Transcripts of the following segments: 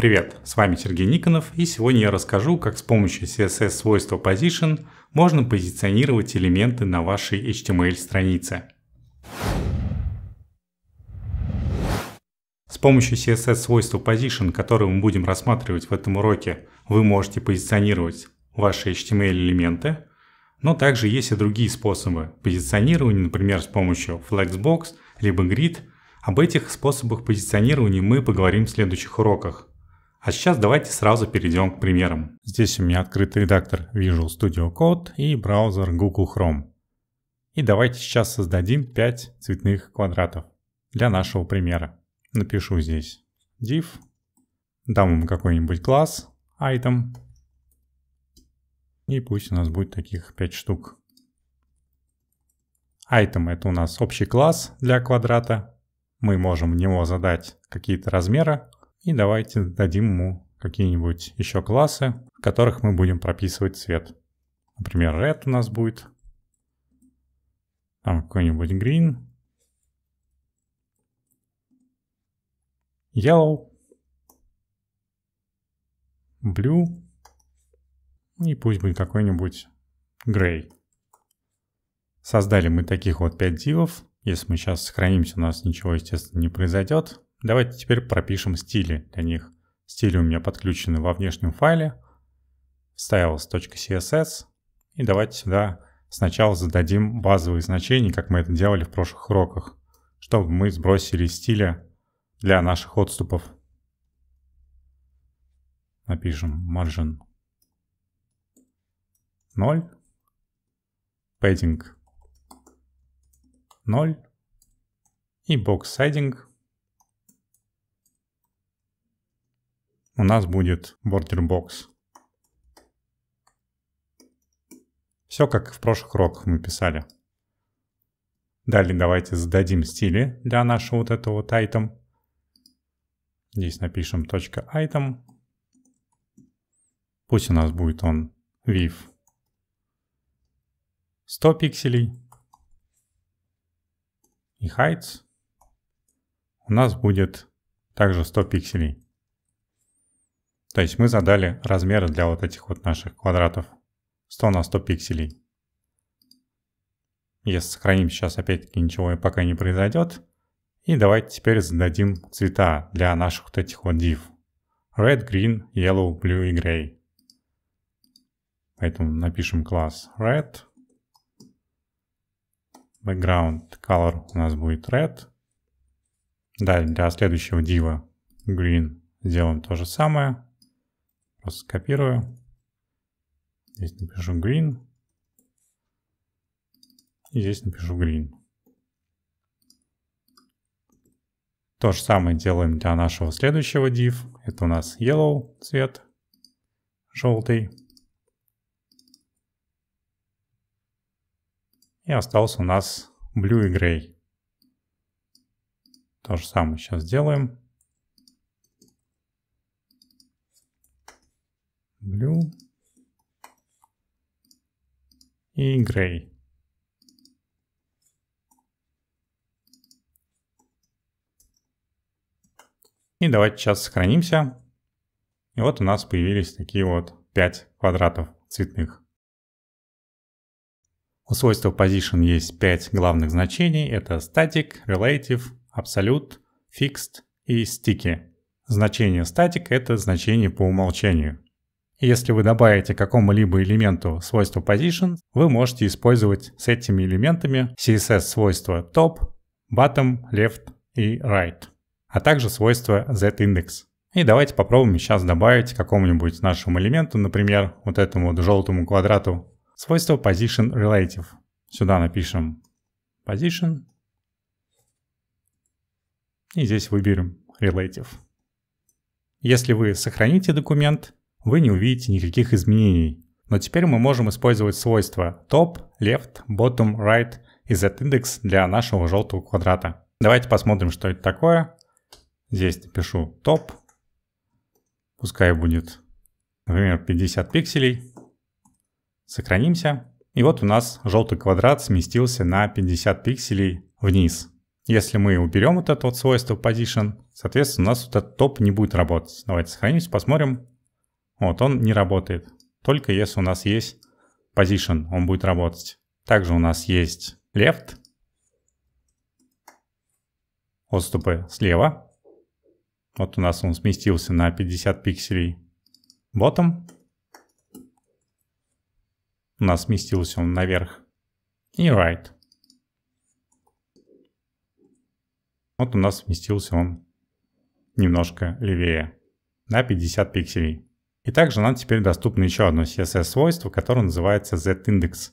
Привет, с вами Сергей Никонов, и сегодня я расскажу, как с помощью CSS свойства Position можно позиционировать элементы на вашей HTML-странице. С помощью CSS свойства Position, которое мы будем рассматривать в этом уроке, вы можете позиционировать ваши HTML-элементы, но также есть и другие способы позиционирования, например, с помощью Flexbox, либо Grid. Об этих способах позиционирования мы поговорим в следующих уроках. А сейчас давайте сразу перейдем к примерам. Здесь у меня открыт редактор Visual Studio Code и браузер Google Chrome. И давайте сейчас создадим 5 цветных квадратов для нашего примера. Напишу здесь div, дам ему какой-нибудь класс, item, и пусть у нас будет таких 5 штук. Item — это у нас общий класс для квадрата. Мы можем в него задать какие-то размеры, и давайте дадим ему какие-нибудь еще классы, в которых мы будем прописывать цвет. Например, red у нас будет. Там какой-нибудь green. Yellow. Blue. И пусть будет какой-нибудь gray. Создали мы таких вот 5 дивов. Если мы сейчас сохранимся, у нас ничего, естественно, не произойдет. Давайте теперь пропишем стили для них. Стили у меня подключены во внешнем файле, styles.css, и давайте сюда сначала зададим базовые значения, как мы это делали в прошлых уроках, чтобы мы сбросили стиля для наших отступов. Напишем margin 0, padding 0 и box siding 0. у нас будет border box. Все как в прошлых уроках мы писали. Далее давайте зададим стили для нашего вот этого вот item. Здесь напишем .item. Пусть у нас будет он viv 100 пикселей. И heights у нас будет также 100 пикселей. То есть мы задали размеры для вот этих вот наших квадратов 100 на 100 пикселей. Если сохраним сейчас, опять-таки ничего пока не произойдет. И давайте теперь зададим цвета для наших вот этих вот div. Red, Green, Yellow, Blue и Gray. Поэтому напишем класс Red. Background Color у нас будет Red. Далее для следующего дива Green сделаем то же самое. Просто скопирую. Здесь напишу green. И здесь напишу green. То же самое делаем для нашего следующего div. Это у нас yellow цвет, желтый. И остался у нас blue и gray. То же самое сейчас сделаем. blue и gray. И давайте сейчас сохранимся. И вот у нас появились такие вот 5 квадратов цветных. У свойства position есть 5 главных значений. Это static, relative, absolute, fixed и sticky. Значение static — это значение по умолчанию. Если вы добавите какому-либо элементу свойство position, вы можете использовать с этими элементами CSS свойства top, bottom, left и right, а также свойство z-index. И давайте попробуем сейчас добавить какому-нибудь нашему элементу, например, вот этому желтому квадрату, свойство position relative. Сюда напишем position и здесь выберем relative. Если вы сохраните документ, вы не увидите никаких изменений. Но теперь мы можем использовать свойства top, left, bottom, right и z-индекс для нашего желтого квадрата. Давайте посмотрим, что это такое. Здесь напишу top. Пускай будет, например, 50 пикселей. Сохранимся. И вот у нас желтый квадрат сместился на 50 пикселей вниз. Если мы уберем вот это вот свойство position, соответственно, у нас вот этот топ не будет работать. Давайте сохранимся, посмотрим. Вот, он не работает. Только если у нас есть position, он будет работать. Также у нас есть left, отступы слева. Вот у нас он сместился на 50 пикселей. Bottom. У нас сместился он наверх. И right. Вот у нас сместился он немножко левее на 50 пикселей. И также нам теперь доступно еще одно CSS-свойство, которое называется z-index.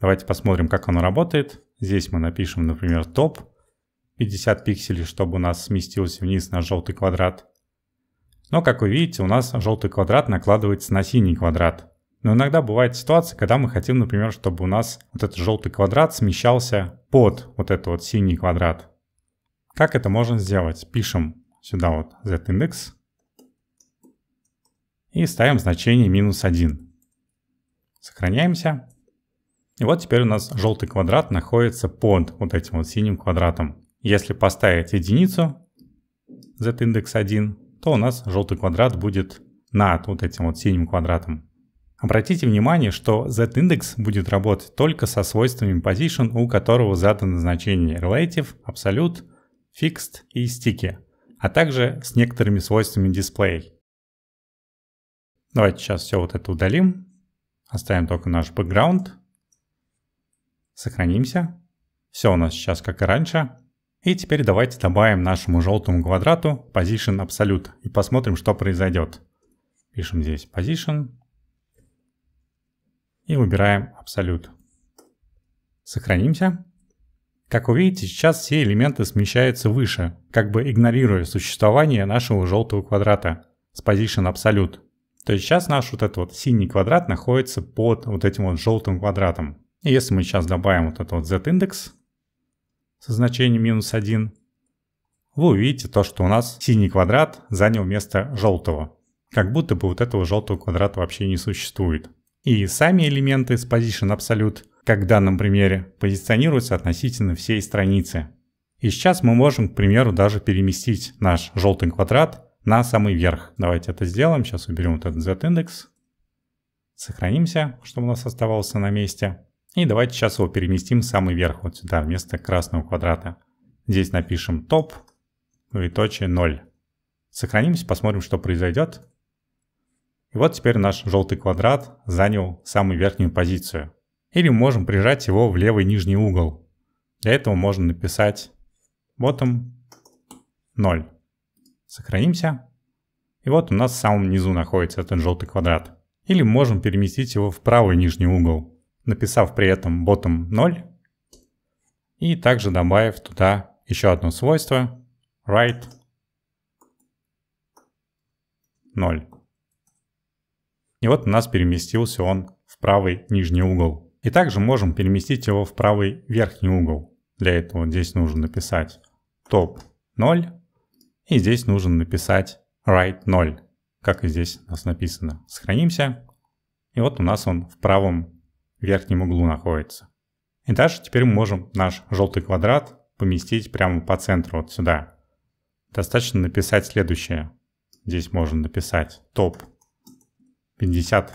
Давайте посмотрим, как оно работает. Здесь мы напишем, например, топ 50 пикселей, чтобы у нас сместился вниз на желтый квадрат. Но, как вы видите, у нас желтый квадрат накладывается на синий квадрат. Но иногда бывает ситуация, когда мы хотим, например, чтобы у нас вот этот желтый квадрат смещался под вот этот вот синий квадрат. Как это можно сделать? Пишем сюда вот z-index и ставим значение минус 1. Сохраняемся. И вот теперь у нас желтый квадрат находится под вот этим вот синим квадратом. Если поставить единицу z-индекс 1, то у нас желтый квадрат будет над вот этим вот синим квадратом. Обратите внимание, что z-индекс будет работать только со свойствами position, у которого задано значение relative, absolute, fixed и sticky, а также с некоторыми свойствами display. Давайте сейчас все вот это удалим. Оставим только наш бэкграунд. Сохранимся. Все у нас сейчас как и раньше. И теперь давайте добавим нашему желтому квадрату position absolute и посмотрим, что произойдет. Пишем здесь position и выбираем абсолют. Сохранимся. Как вы видите, сейчас все элементы смещаются выше, как бы игнорируя существование нашего желтого квадрата с position absolute. То есть сейчас наш вот этот вот синий квадрат находится под вот этим вот желтым квадратом. И если мы сейчас добавим вот этот вот z-индекс со значением минус 1, вы увидите то, что у нас синий квадрат занял место желтого. Как будто бы вот этого желтого квадрата вообще не существует. И сами элементы с position absolute, как в данном примере, позиционируются относительно всей страницы. И сейчас мы можем, к примеру, даже переместить наш желтый квадрат на самый верх. Давайте это сделаем. Сейчас уберем вот этот z-индекс. Сохранимся, чтобы у нас оставался на месте. И давайте сейчас его переместим в самый верх, вот сюда, вместо красного квадрата. Здесь напишем топ, двоеточие ну 0. Сохранимся, посмотрим, что произойдет. И вот теперь наш желтый квадрат занял самую верхнюю позицию. Или мы можем прижать его в левый нижний угол. Для этого можно написать bottom 0. Сохранимся. И вот у нас в самом низу находится этот желтый квадрат. Или можем переместить его в правый нижний угол, написав при этом bottom 0. И также добавив туда еще одно свойство right 0. И вот у нас переместился он в правый нижний угол. И также можем переместить его в правый верхний угол. Для этого здесь нужно написать top 0 и здесь нужно написать write 0, как и здесь у нас написано. Сохранимся. И вот у нас он в правом верхнем углу находится. И дальше теперь мы можем наш желтый квадрат поместить прямо по центру, вот сюда. Достаточно написать следующее. Здесь можно написать топ 50%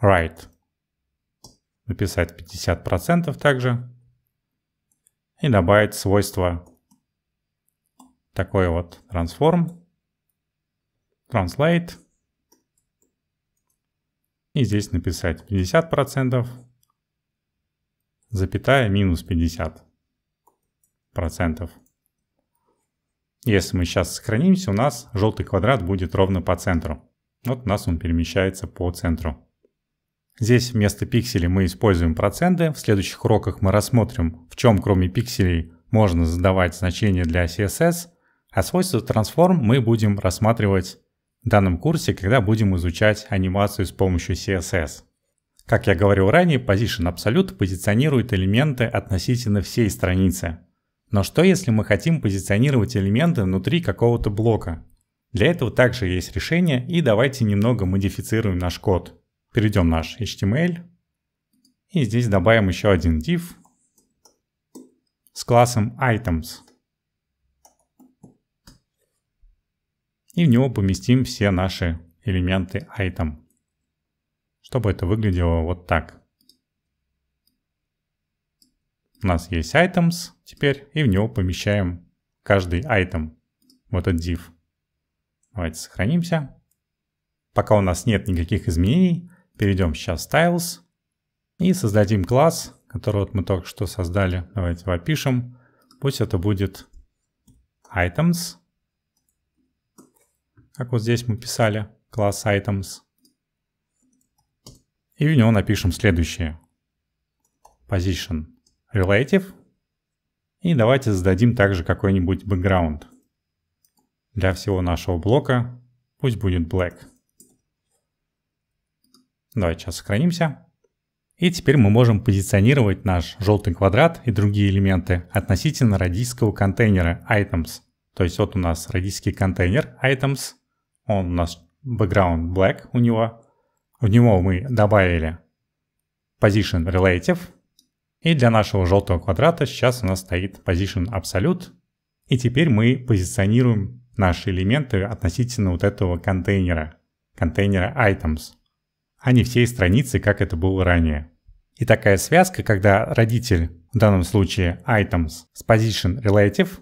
right. Написать 50% также и добавить свойство такой вот transform, translate. И здесь написать 50%, запятая минус 50%. Если мы сейчас сохранимся, у нас желтый квадрат будет ровно по центру. Вот у нас он перемещается по центру. Здесь вместо пикселей мы используем проценты. В следующих уроках мы рассмотрим, в чем кроме пикселей можно задавать значения для CSS, а свойства Transform мы будем рассматривать в данном курсе, когда будем изучать анимацию с помощью CSS. Как я говорил ранее, Position Absolute позиционирует элементы относительно всей страницы. Но что если мы хотим позиционировать элементы внутри какого-то блока? Для этого также есть решение и давайте немного модифицируем наш код перейдем в наш HTML и здесь добавим еще один div с классом items. И в него поместим все наши элементы item, чтобы это выглядело вот так. У нас есть items теперь, и в него помещаем каждый item, вот этот div. Давайте сохранимся. Пока у нас нет никаких изменений, Перейдем сейчас в Tiles и создадим класс, который вот мы только что создали. Давайте его опишем. Пусть это будет Items. Как вот здесь мы писали класс Items. И в него напишем следующее. Position Relative. И давайте зададим также какой-нибудь background. Для всего нашего блока пусть будет black. Давайте сейчас сохранимся. И теперь мы можем позиционировать наш желтый квадрат и другие элементы относительно радийского контейнера items. То есть вот у нас радийский контейнер items, он у нас background black у него. В него мы добавили position relative. И для нашего желтого квадрата сейчас у нас стоит position absolute. И теперь мы позиционируем наши элементы относительно вот этого контейнера, контейнера items а не всей страницы, как это было ранее. И такая связка, когда родитель, в данном случае items с position relative,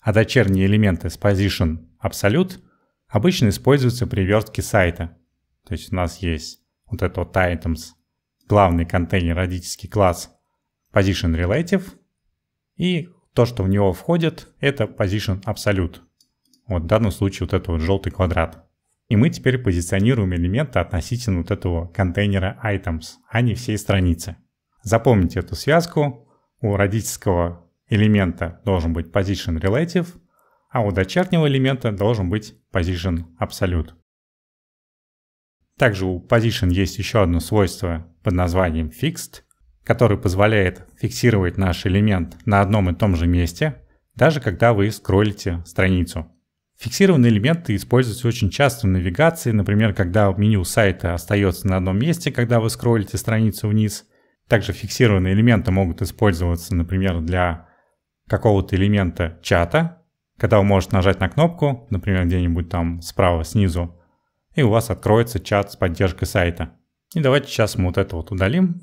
а дочерние элементы с position absolute, обычно используются при вертке сайта. То есть у нас есть вот этот вот items, главный контейнер родительский класс position relative, и то, что в него входит, это position absolute. Вот в данном случае вот этот вот желтый квадрат. И мы теперь позиционируем элементы относительно вот этого контейнера items, а не всей страницы. Запомните эту связку. У родительского элемента должен быть position relative, а у дочернего элемента должен быть position absolute. Также у position есть еще одно свойство под названием fixed, который позволяет фиксировать наш элемент на одном и том же месте, даже когда вы скроллите страницу. Фиксированные элементы используются очень часто в навигации, например, когда меню сайта остается на одном месте, когда вы скроллите страницу вниз. Также фиксированные элементы могут использоваться, например, для какого-то элемента чата, когда вы можете нажать на кнопку, например, где-нибудь там справа снизу, и у вас откроется чат с поддержкой сайта. И давайте сейчас мы вот это вот удалим.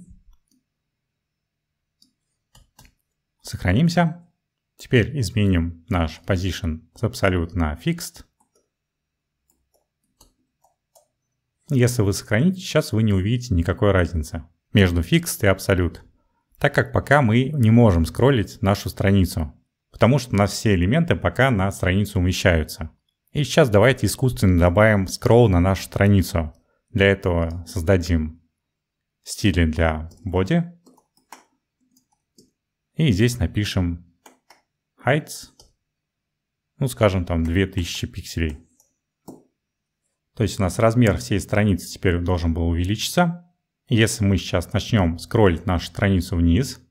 Сохранимся. Теперь изменим наш position с абсолют на fixed. Если вы сохраните, сейчас вы не увидите никакой разницы между fixed и абсолют, так как пока мы не можем скроллить нашу страницу, потому что у нас все элементы пока на страницу умещаются. И сейчас давайте искусственно добавим скролл на нашу страницу. Для этого создадим стили для body. И здесь напишем heights, ну скажем там 2000 пикселей. То есть у нас размер всей страницы теперь должен был увеличиться. Если мы сейчас начнем скроллить нашу страницу вниз,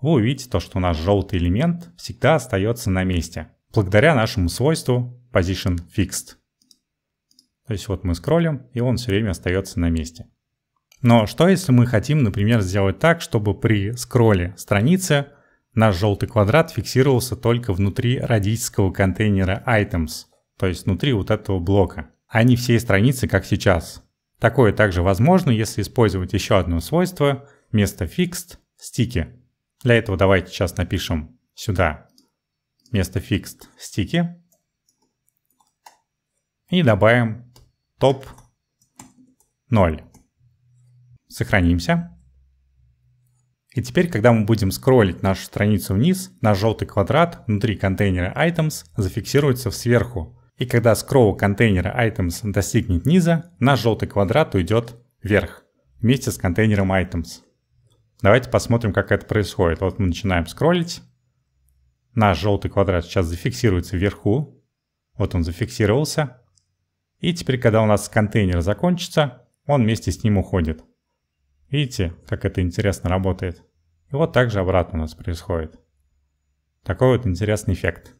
вы увидите то, что у нас желтый элемент всегда остается на месте, благодаря нашему свойству position fixed. То есть вот мы скроллим, и он все время остается на месте. Но что если мы хотим, например, сделать так, чтобы при скролле страницы Наш желтый квадрат фиксировался только внутри родительского контейнера items, то есть внутри вот этого блока, а не всей страницы, как сейчас. Такое также возможно, если использовать еще одно свойство вместо fixed – стики. Для этого давайте сейчас напишем сюда вместо fixed – стики и добавим top 0. Сохранимся. И теперь, когда мы будем скроллить нашу страницу вниз, наш желтый квадрат внутри контейнера Items зафиксируется сверху. И когда скролл контейнера Items достигнет низа, наш желтый квадрат уйдет вверх вместе с контейнером Items. Давайте посмотрим, как это происходит. Вот мы начинаем скроллить. Наш желтый квадрат сейчас зафиксируется вверху. Вот он зафиксировался. И теперь, когда у нас контейнер закончится, он вместе с ним уходит. Видите, как это интересно работает? И вот так же обратно у нас происходит. Такой вот интересный эффект.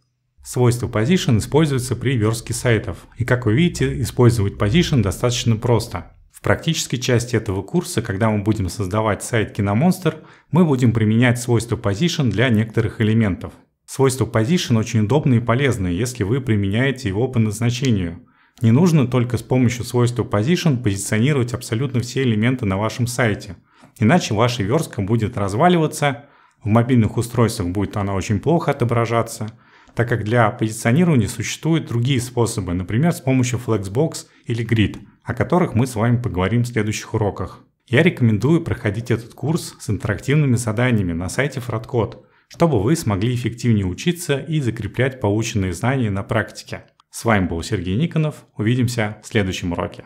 Свойство position используется при верстке сайтов. И как вы видите, использовать position достаточно просто. В практической части этого курса, когда мы будем создавать сайт Киномонстр, мы будем применять свойство position для некоторых элементов. Свойство position очень удобно и полезно, если вы применяете его по назначению. Не нужно только с помощью свойства position позиционировать абсолютно все элементы на вашем сайте, иначе ваша верстка будет разваливаться, в мобильных устройствах будет она очень плохо отображаться, так как для позиционирования существуют другие способы, например, с помощью Flexbox или Grid, о которых мы с вами поговорим в следующих уроках. Я рекомендую проходить этот курс с интерактивными заданиями на сайте FratCode, чтобы вы смогли эффективнее учиться и закреплять полученные знания на практике. С вами был Сергей Никонов. Увидимся в следующем уроке.